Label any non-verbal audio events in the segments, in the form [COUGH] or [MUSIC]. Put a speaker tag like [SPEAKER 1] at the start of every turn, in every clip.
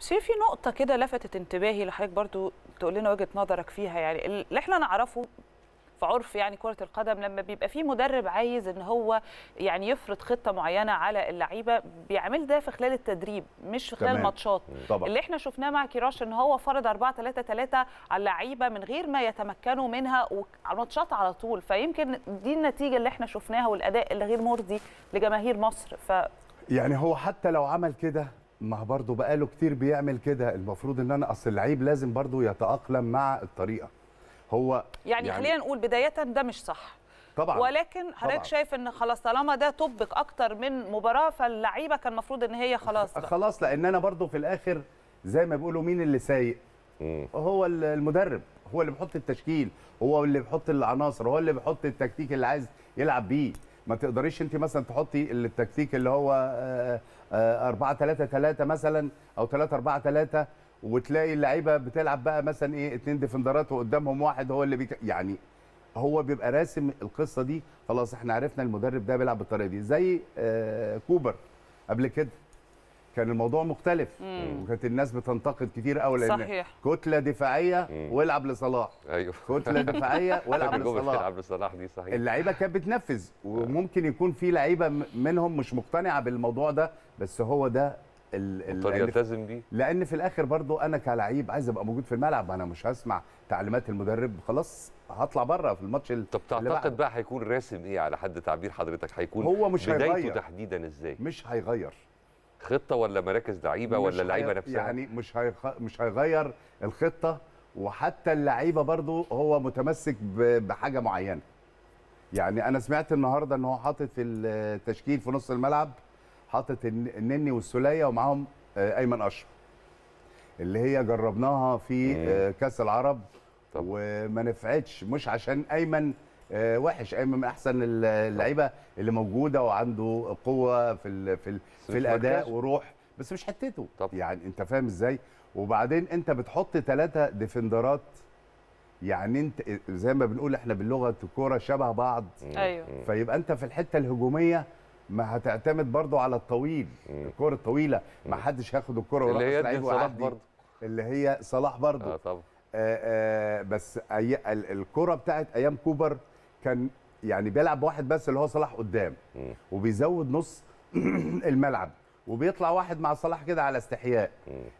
[SPEAKER 1] بس في نقطة كده لفتت انتباهي لحضرتك برضو تقول لنا وجهة نظرك فيها يعني اللي احنا نعرفه في عرف يعني كرة القدم لما بيبقى في مدرب عايز ان هو يعني يفرض خطة معينة على اللعيبة بيعمل ده في خلال التدريب مش في خلال الماتشات اللي احنا شفناه مع كيراش ان هو فرض 4 3 3 على اللعيبة من غير ما يتمكنوا منها وعلى الماتشات على طول فيمكن دي النتيجة اللي احنا شفناها والاداء اللي غير مرضي لجماهير مصر ف
[SPEAKER 2] يعني هو حتى لو عمل كده ما برضه بقاله كتير بيعمل كده المفروض ان انا اصل اللعيب لازم برضه يتاقلم مع الطريقه هو
[SPEAKER 1] يعني, يعني خلينا نقول بدايه ده مش صح طبعا ولكن حضرتك شايف ان خلاص طالما ده طبق اكتر من مباراه فاللعيبه كان المفروض ان هي خلاص بقى.
[SPEAKER 2] خلاص لان انا برضه في الاخر زي ما بيقولوا مين اللي سايق هو المدرب هو اللي بيحط التشكيل هو اللي بيحط العناصر هو اللي بيحط التكتيك اللي عايز يلعب بيه ما تقدريش انت مثلا تحطي التكتيك اللي هو 4 3 3 مثلا او 3 4 3 وتلاقي اللعيبه بتلعب بقى مثلا ايه اثنين ديفندرات وقدامهم واحد هو اللي بيك... يعني هو بيبقى راسم القصه دي خلاص احنا عرفنا المدرب ده بيلعب بالطريقه دي زي آه، كوبر قبل كده كان الموضوع مختلف مم. وكانت الناس بتنتقد كتير قوي لان صحيح. كتله دفاعيه والعب لصلاح ايوه كتله دفاعيه [LAUGHS] والعب أيوه، لصلاح العب لصلاح دي صحيح اللعيبه كانت بتنفذ آه. وممكن يكون في لعيبه منهم مش مقتنعه بالموضوع ده بس هو ده الطريقه يلتزم بيه لان في الاخر برضو انا كلاعب عايز ابقى موجود في الملعب انا مش هسمع تعليمات المدرب خلاص هطلع بره في الماتش طب تعتقد بقى هيكون راسم ايه على حد تعبير حضرتك هيكون هو مش بدايته هيغير. تحديدا ازاي مش هيغير خطه ولا مراكز لعيبه ولا اللعيبه نفسها يعني مش هيخ... مش هيغير الخطه وحتى اللعيبه برضو هو متمسك ب... بحاجه معينه يعني انا سمعت النهارده ان هو حاطط التشكيل في نص الملعب حاطط النني والسوليه ومعاهم آه، ايمن اشرف اللي هي جربناها في إيه. آه، كاس العرب وما نفعتش مش عشان ايمن آه، وحش ايمن من احسن اللعيبه اللي موجوده وعنده قوه في الـ في, الـ في الاداء وروح بس مش حتته طب. يعني انت فاهم ازاي وبعدين انت بتحط ثلاثه ديفندرات يعني انت زي ما بنقول احنا باللغه الكوره شبه بعض ايوه فيبقى انت في الحته الهجوميه ما هتعتمد برضو على الطويل الكوره الطويله ما حدش هياخد الكوره وراح اللي هي صلاح برضو اللي هي صلاح برضو اه طبعا آآ آه، آآ آه، بس الكره بتاعت ايام كوبر كان يعني بيلعب بواحد بس اللي هو صلاح قدام وبيزود نص [CLEARS THROAT] الملعب وبيطلع واحد مع صلاح كده على استحياء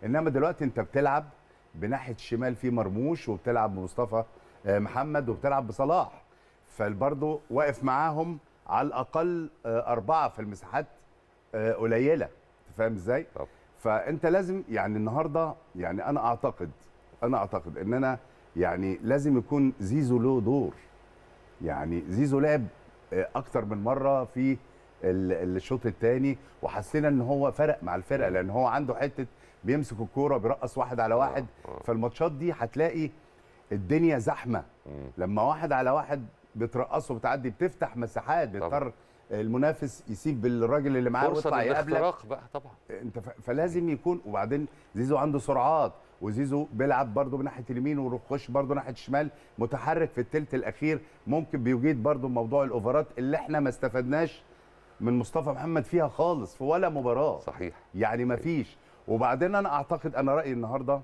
[SPEAKER 2] انما دلوقتي انت بتلعب بناحيه الشمال في مرموش وبتلعب بمصطفى آه، محمد وبتلعب بصلاح فبرضه واقف معاهم على الاقل آه، اربعه في المساحات آه، قليله انت فاهم ازاي؟ فانت لازم يعني النهارده يعني انا اعتقد انا اعتقد ان انا يعني لازم يكون زيزو له دور يعني زيزو لعب آه، اكتر من مره في الشوط الثاني وحسينا ان هو فرق مع الفرقه لان هو عنده حته بيمسك الكوره بيرقص واحد على واحد آه، آه. فالماتشات دي هتلاقي الدنيا زحمه لما واحد على واحد بترقصه بتعدي بتفتح مساحات بتضطر المنافس يسيب بالراجل اللي معاه ويطلع يقابلك بقى طبعا انت فلازم يكون وبعدين زيزو عنده سرعات وزيزو بيلعب برده بناحيه اليمين ويخش برده ناحيه الشمال متحرك في الثلث الاخير ممكن بيجيد برده موضوع الاوفرات اللي احنا ما استفدناش من مصطفى محمد فيها خالص في ولا مباراه صحيح يعني ما فيش وبعدين انا اعتقد انا رايي النهارده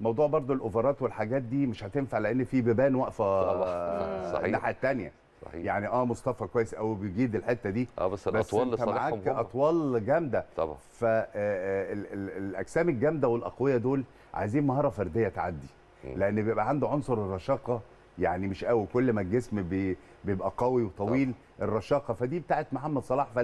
[SPEAKER 2] موضوع برضه الاوفرات والحاجات دي مش هتنفع لان في بيبان واقفه آه، الناحيه الثانيه صحيح. يعني اه مصطفى كويس قوي بيجيد الحته دي اه بس, بس الاطوال لصالحهم اطوال جامده طبعا فالاجسام آه، آه، الجامده والاقوياء دول عايزين مهاره فرديه تعدي م. لان بيبقى عنده عنصر الرشاقه يعني مش قوي كل ما الجسم بيبقى قوي وطويل طبعا. الرشاقه فدي بتاعت محمد صلاح